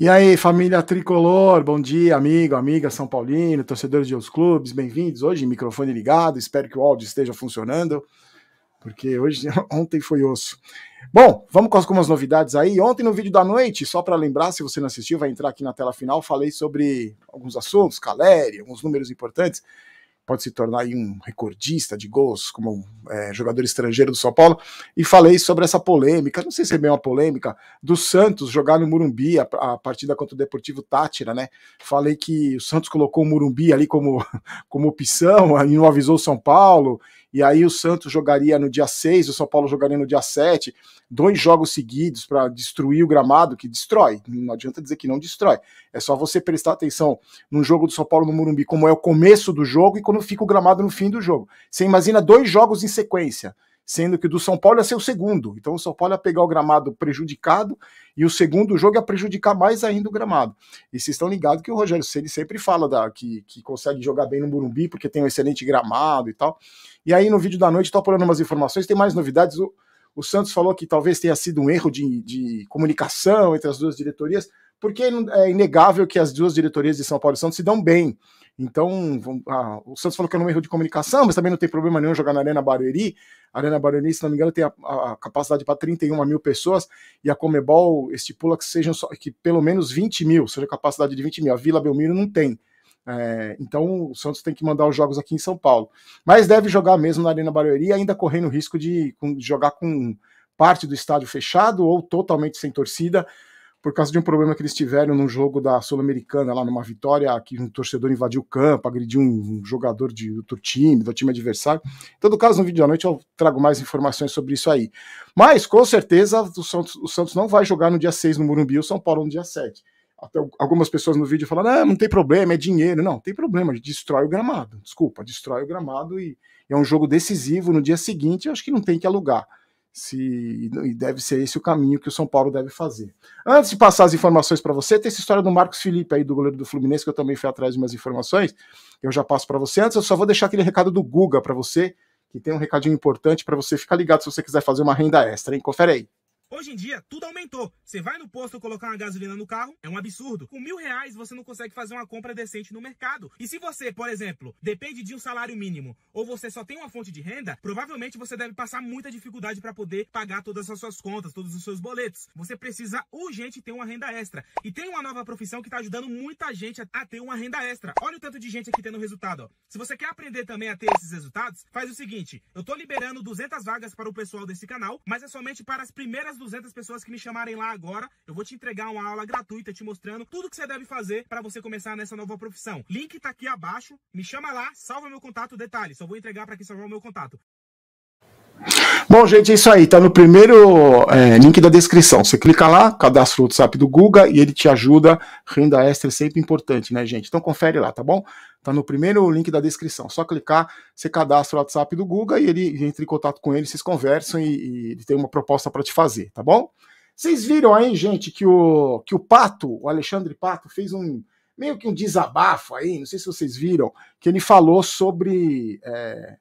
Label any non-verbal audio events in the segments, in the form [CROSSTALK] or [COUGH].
E aí, família tricolor, bom dia, amigo, amiga São Paulino, torcedores de outros clubes, bem-vindos. Hoje, microfone ligado, espero que o áudio esteja funcionando, porque hoje, [LAUGHS] ontem foi osso. Bom, vamos com algumas novidades aí. Ontem, no vídeo da noite, só para lembrar, se você não assistiu, vai entrar aqui na tela final, falei sobre alguns assuntos, Caleri, alguns números importantes pode se tornar um recordista de gols como é, jogador estrangeiro do São Paulo. E falei sobre essa polêmica, não sei se é bem uma polêmica, do Santos jogar no Murumbi, a, a partida contra o Deportivo Tátira, né? Falei que o Santos colocou o Murumbi ali como, [LAUGHS] como opção, e não avisou o São Paulo, e aí o Santos jogaria no dia 6, o São Paulo jogaria no dia 7, dois jogos seguidos para destruir o gramado, que destrói, não adianta dizer que não destrói, é só você prestar atenção num jogo do São Paulo no Murumbi, como é o começo do jogo e quando como fica o gramado no fim do jogo. Você imagina dois jogos em sequência, sendo que o do São Paulo ia ser o segundo. Então o São Paulo ia pegar o gramado prejudicado e o segundo jogo ia prejudicar mais ainda o gramado. E vocês estão ligados que o Rogério Ceni sempre fala da, que, que consegue jogar bem no Burumbi porque tem um excelente gramado e tal. E aí no vídeo da noite estou apurando umas informações, tem mais novidades. O, o Santos falou que talvez tenha sido um erro de, de comunicação entre as duas diretorias, porque é inegável que as duas diretorias de São Paulo e Santos se dão bem. Então, ah, o Santos falou que é um erro de comunicação, mas também não tem problema nenhum jogar na Arena Barueri. A Arena Barueri, se não me engano, tem a, a capacidade para 31 mil pessoas e a Comebol estipula que sejam só, que pelo menos 20 mil, seja capacidade de 20 mil. A Vila Belmiro não tem. É, então o Santos tem que mandar os jogos aqui em São Paulo. Mas deve jogar mesmo na Arena Barueri, ainda correndo o risco de, de jogar com parte do estádio fechado ou totalmente sem torcida, por causa de um problema que eles tiveram num jogo da Sul-Americana, lá numa vitória, que um torcedor invadiu o campo, agrediu um jogador de outro time, do time adversário. Em todo caso, no vídeo à noite eu trago mais informações sobre isso aí. Mas, com certeza, o Santos, o Santos não vai jogar no dia 6 no Morumbi, o São Paulo no dia 7 até algumas pessoas no vídeo falando, não tem problema, é dinheiro. Não, tem problema, destrói o gramado. Desculpa, destrói o gramado e é um jogo decisivo no dia seguinte, eu acho que não tem que alugar se e deve ser esse o caminho que o São Paulo deve fazer. Antes de passar as informações para você, tem essa história do Marcos Felipe aí do goleiro do Fluminense que eu também fui atrás de umas informações. Eu já passo para você. Antes eu só vou deixar aquele recado do Guga para você, que tem um recadinho importante para você ficar ligado se você quiser fazer uma renda extra, hein? Confere aí. Hoje em dia, tudo aumentou. Você vai no posto colocar uma gasolina no carro, é um absurdo. Com mil reais, você não consegue fazer uma compra decente no mercado. E se você, por exemplo, depende de um salário mínimo ou você só tem uma fonte de renda, provavelmente você deve passar muita dificuldade para poder pagar todas as suas contas, todos os seus boletos. Você precisa urgente ter uma renda extra. E tem uma nova profissão que está ajudando muita gente a ter uma renda extra. Olha o tanto de gente aqui tendo resultado. Ó. Se você quer aprender também a ter esses resultados, faz o seguinte: eu estou liberando 200 vagas para o pessoal desse canal, mas é somente para as primeiras 200 pessoas que me chamarem lá agora, eu vou te entregar uma aula gratuita te mostrando tudo que você deve fazer para você começar nessa nova profissão. Link tá aqui abaixo, me chama lá, salva meu contato, detalhe, só vou entregar para quem salvar o meu contato. Bom, gente, é isso aí. Tá no primeiro é, link da descrição. Você clica lá, cadastra o WhatsApp do Guga e ele te ajuda. Renda extra é sempre importante, né, gente? Então confere lá, tá bom? Tá no primeiro link da descrição. Só clicar, você cadastra o WhatsApp do Guga e ele entra em contato com ele, vocês conversam e, e ele tem uma proposta para te fazer, tá bom? Vocês viram aí, gente, que o, que o Pato, o Alexandre Pato, fez um meio que um desabafo aí, não sei se vocês viram, que ele falou sobre. É,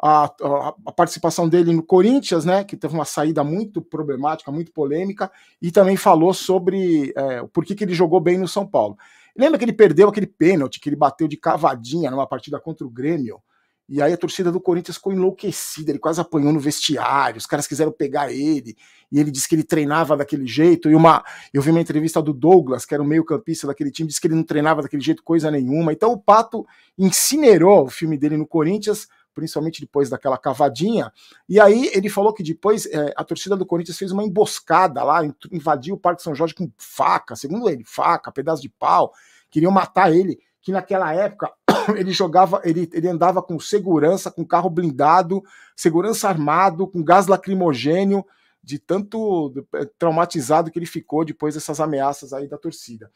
a, a, a, participação dele no Corinthians, né, que teve uma saída muito problemática, muito polêmica, e também falou sobre é, por que, que ele jogou bem no São Paulo. Lembra que ele perdeu aquele pênalti que ele bateu de cavadinha numa partida contra o Grêmio? E aí a torcida do Corinthians ficou enlouquecida, ele quase apanhou no vestiário, os caras quiseram pegar ele, e ele disse que ele treinava daquele jeito, e uma, eu vi uma entrevista do Douglas, que era o um meio-campista daquele time, disse que ele não treinava daquele jeito coisa nenhuma. Então o Pato incinerou o filme dele no Corinthians, principalmente depois daquela cavadinha. E aí ele falou que depois é, a torcida do Corinthians fez uma emboscada lá, invadiu o Parque São Jorge com faca, segundo ele, faca, pedaço de pau, queriam matar ele, que naquela época [COUGHS] ele jogava, ele, ele andava com segurança, com carro blindado, segurança armado, com gás lacrimogênio de tanto é, traumatizado que ele ficou depois dessas ameaças aí da torcida.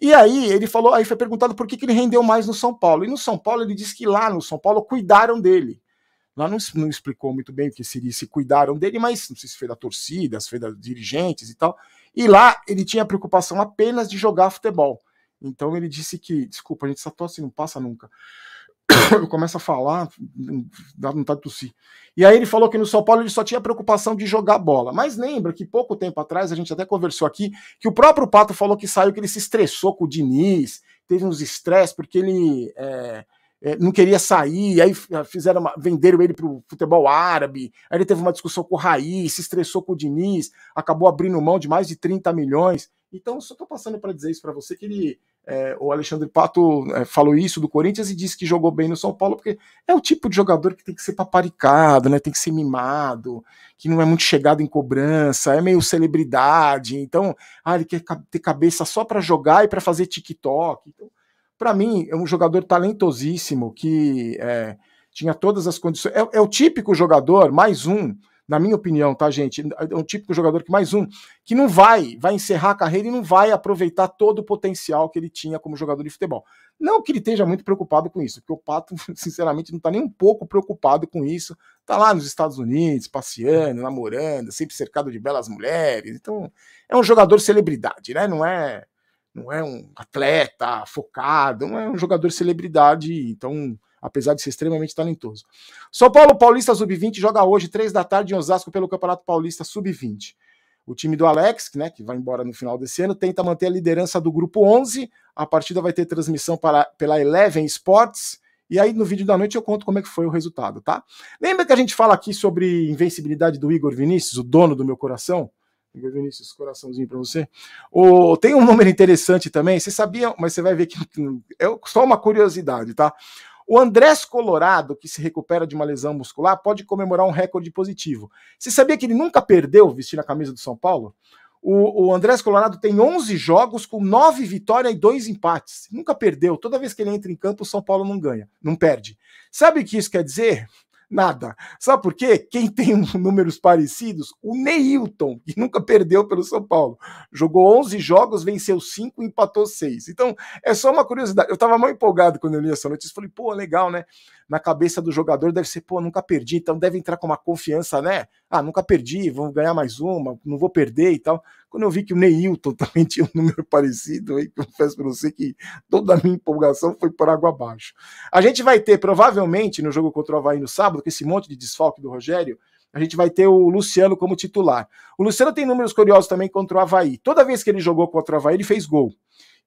E aí ele falou, aí foi perguntado por que, que ele rendeu mais no São Paulo. E no São Paulo ele disse que lá no São Paulo cuidaram dele. Lá não, não explicou muito bem o que seria se cuidaram dele, mas não sei se foi da torcida, se foi dos dirigentes e tal. E lá ele tinha a preocupação apenas de jogar futebol. Então ele disse que, desculpa, a gente essa tosse não passa nunca. [COUGHS] eu começo a falar, dá vontade de tossir. E aí ele falou que no São Paulo ele só tinha preocupação de jogar bola. Mas lembra que pouco tempo atrás, a gente até conversou aqui, que o próprio Pato falou que saiu, que ele se estressou com o Diniz, teve uns estresses, porque ele é, é, não queria sair, aí ah, fizeram uma, venderam ele para o futebol árabe, aí ele teve uma discussão com o Raí, se estressou com o Diniz, acabou abrindo mão de mais de 30 milhões. Então, só estou passando para dizer isso para você, que ele é, o Alexandre Pato é, falou isso do Corinthians e disse que jogou bem no São Paulo, porque é o tipo de jogador que tem que ser paparicado, né? Tem que ser mimado, que não é muito chegado em cobrança, é meio celebridade. Então, ah, ele quer ter cabeça só para jogar e para fazer TikTok. Então, para mim, é um jogador talentosíssimo que é, tinha todas as condições. É, é o típico jogador, mais um na minha opinião, tá, gente? É um típico jogador que, mais um, que não vai, vai encerrar a carreira e não vai aproveitar todo o potencial que ele tinha como jogador de futebol. Não que ele esteja muito preocupado com isso, porque o Pato, [LAUGHS] sinceramente, não está nem um pouco preocupado com isso. Está lá nos Estados Unidos, passeando, namorando, sempre cercado de belas mulheres. Então, é um jogador celebridade, né? Não é não é um atleta focado, não é um jogador celebridade, então, apesar de ser extremamente talentoso. São Paulo Paulista Sub-20 joga hoje, três da tarde, em Osasco, pelo Campeonato Paulista Sub-20. O time do Alex, né, que vai embora no final desse ano, tenta manter a liderança do grupo 11. A partida vai ter transmissão para, pela Eleven Sports. E aí no vídeo da noite eu conto como é que foi o resultado, tá? Lembra que a gente fala aqui sobre invencibilidade do Igor Vinícius, o dono do meu coração? Vinícius, coraçãozinho para você. tem um número interessante também, você sabia, mas você vai ver que [LAUGHS] é só uma curiosidade, tá? O Andrés Colorado, que se recupera de uma lesão muscular, pode comemorar um recorde positivo. Você sabia que ele nunca perdeu vestindo a camisa do São Paulo? O, o Andrés Colorado tem 11 jogos com 9 vitórias e 2 empates. Nunca perdeu. Toda vez que ele entra em campo, o São Paulo não ganha, não perde. Sabe o que isso quer dizer? nada. Sabe por quê? Quem tem [LAUGHS] números parecidos, o Neilton, que nunca perdeu pelo São Paulo, jogou 11 jogos, venceu 5, empatou 6. Então, é só uma curiosidade. Eu estava mal empolgado quando eu li essa notícia, falei, pô, legal, né? na cabeça do jogador deve ser, pô, nunca perdi, então deve entrar com uma confiança, né? Ah, nunca perdi, vamos ganhar mais uma, não vou perder e tal. Quando eu vi que o Neilton [LAUGHS] também tinha um número parecido, aí confesso para você que toda a minha empolgação foi por água abaixo. A gente vai ter, provavelmente, no jogo contra o Havaí no sábado, com esse monte de desfalque do Rogério, a gente vai ter o Luciano como titular. O Luciano tem números curiosos também contra o Havaí. Toda vez que ele jogou contra o Havaí, ele fez gol.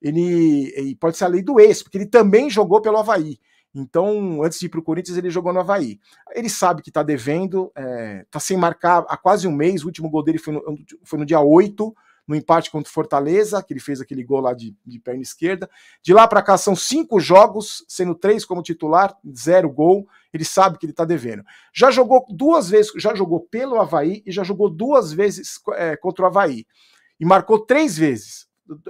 Ele, ele pode ser a lei do ex, porque ele também jogou pelo Havaí. Então, antes de ir para o Corinthians, ele jogou no Havaí. Ele sabe que está devendo, está é, tá sem marcar há quase um mês. O último gol dele foi no, é foi no dia 8, no empate contra o Fortaleza, que ele fez aquele gol lá de, de perna esquerda. De lá para cá são cinco jogos, sendo três como titular, zero gol. Ele sabe que ele está devendo. Já jogou duas vezes, já jogou pelo Havaí e já jogou duas vezes é, contra o Havaí. E marcou três vezes.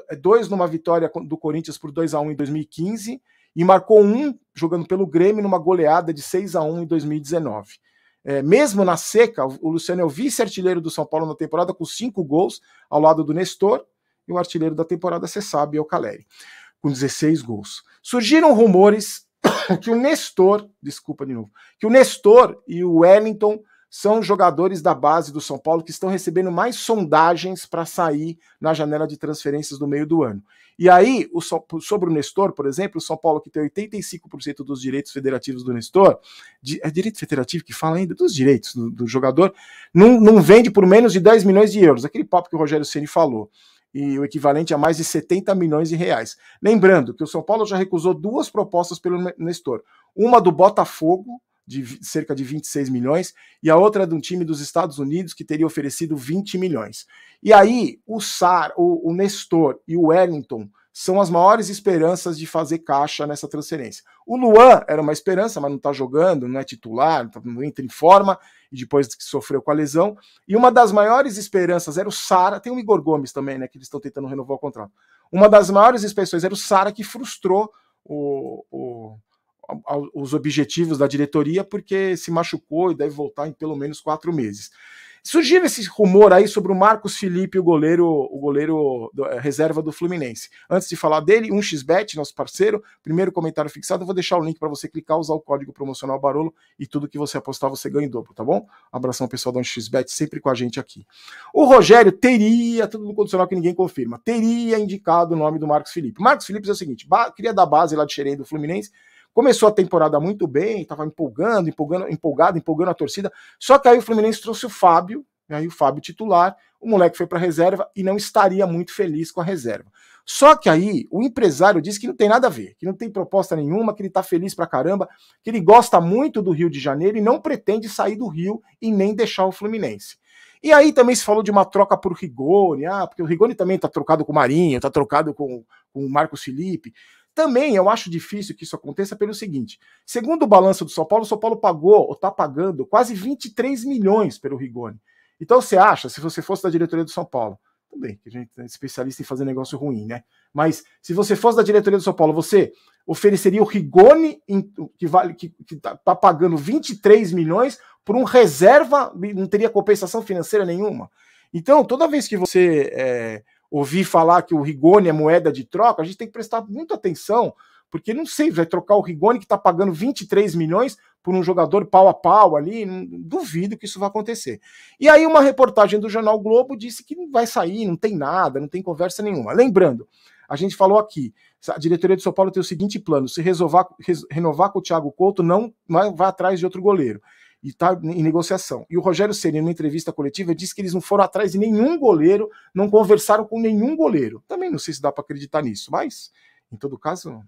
É, dois numa vitória do Corinthians por 2 a 1 um em 2015 e marcou um jogando pelo Grêmio numa goleada de 6 a 1 em 2019. É, mesmo na seca, o Luciano é o vice-artilheiro do São Paulo na temporada com cinco gols ao lado do Nestor e o artilheiro da temporada, você sabe, é o Caleri, com 16 gols. Surgiram rumores [COUGHS] que o Nestor, desculpa de novo, que o Nestor e o Wellington são jogadores da base do São Paulo que estão recebendo mais sondagens para sair na janela de transferências do meio do ano. E aí, o, sobre o Nestor, por exemplo, o São Paulo que tem 85% dos direitos federativos do Nestor, é direito federativo que fala ainda dos direitos do, do jogador, não, não, vende por menos de 10 milhões de euros, aquele papo que o Rogério Ceni falou. E o equivalente a mais de 70 milhões de reais. Lembrando que o São Paulo já recusou duas propostas pelo Nestor. Uma do Botafogo, de cerca de 26 milhões, e a outra é de um time dos Estados Unidos que teria oferecido 20 milhões. E aí, o Sar, o, o Nestor e o Wellington são as maiores esperanças de fazer caixa nessa transferência. O Luan era uma esperança, mas não está jogando, não é titular, tá, não entra em forma, e depois que sofreu com a lesão. E uma das maiores esperanças era o Sara, tem o Igor Gomes também, né, que eles estão tentando renovar o contrato. Uma das maiores inspeções era o Sara, que frustrou o, o, os objetivos da diretoria porque se machucou e deve voltar em pelo menos quatro meses. Surgiu esse rumor aí sobre o Marcos Felipe, o goleiro, o goleiro do, é, reserva do Fluminense. Antes de falar dele, um xbet, nosso parceiro, primeiro comentário fixado, eu vou deixar o link para você clicar, usar o código promocional Barolo e tudo que você apostar você ganha em dobro, tá bom? Abração pessoal da 1xbet, sempre com a gente aqui. O Rogério teria, tudo no condicional que ninguém confirma, teria indicado o nome do Marcos Felipe. Marcos Felipe é o seguinte, queria dar base lá de Xerém do Fluminense, Começou a temporada muito bem, estava empolgando, empolgando, empolgado, empolgando a torcida. Só que aí o Fluminense trouxe o Fábio, né, e aí o Fábio titular, o moleque foi para a reserva e não estaria muito feliz com a reserva. Só que aí o empresário disse que não tem nada a ver, que não tem proposta nenhuma, que ele está feliz pra caramba, que ele gosta muito do Rio de Janeiro e não pretende sair do Rio e nem deixar o Fluminense. E aí também se falou de uma troca por Rigoni, ah, porque o Rigoni também está trocado com o Marinho, está trocado com, com o Marcos Felipe. Também eu acho difícil que isso aconteça pelo seguinte: segundo o balanço do São Paulo, o São Paulo pagou ou está pagando quase 23 milhões pelo Rigoni. Então você acha, se você fosse da diretoria do São Paulo, também, que a gente é especialista em fazer negócio ruim, né? Mas se você fosse da diretoria do São Paulo, você ofereceria o Rigoni, que vale que está tá pagando 23 milhões, por um reserva, não teria compensação financeira nenhuma. Então, toda vez que você é, ouvir falar que o Rigoni é moeda de troca, a gente tem que prestar muita atenção, porque não sei, vai trocar o Rigoni que está pagando 23 milhões por um jogador pau a pau ali, duvido que isso vai acontecer. E aí uma reportagem do jornal Globo disse que não vai sair, não tem nada, não tem conversa nenhuma. Lembrando, a gente falou aqui, a diretoria de São Paulo tem o seguinte plano: se resolver, renovar com o Thiago Couto, não vai atrás de outro goleiro e está em negociação. E o Rogério Ceni, numa entrevista coletiva, disse que eles não foram atrás de nenhum goleiro, não conversaram com nenhum goleiro. Também não sei se dá para acreditar nisso, mas em todo caso.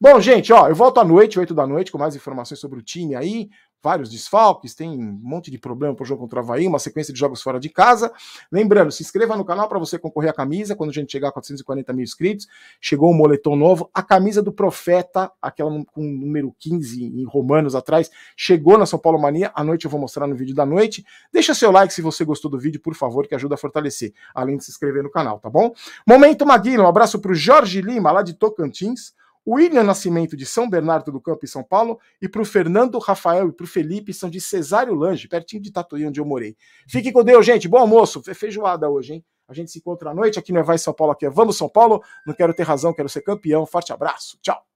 Bom, gente, ó, eu volto à noite, 8 da noite, com mais informações sobre o time aí, vários desfalques, tem um monte de problema para o jogo contra o Havaí, uma sequência de jogos fora de casa. Lembrando, se inscreva no canal para você concorrer à camisa quando a gente chegar a 440 mil inscritos. Chegou um moletom novo, a camisa do Profeta, aquela com número 15 em romanos atrás, chegou na São Paulo Mania. À noite eu vou mostrar no vídeo da noite. Deixa seu like se você gostou do vídeo, por favor, que ajuda a fortalecer, além de se inscrever no canal, tá bom? Momento Maguila, um abraço para o Jorge Lima, lá de Tocantins. William Nascimento de São Bernardo do Campo, em São Paulo, e para o Fernando Rafael e para o Felipe são de Cesário Lange, pertinho de Tatuí, onde eu morei. Fique com Deus, gente. Bom almoço. É feijoada hoje, hein? A gente se encontra à noite aqui no Evai é São Paulo, aqui é Vamos São Paulo. Não quero ter razão, quero ser campeão. Forte abraço. Tchau.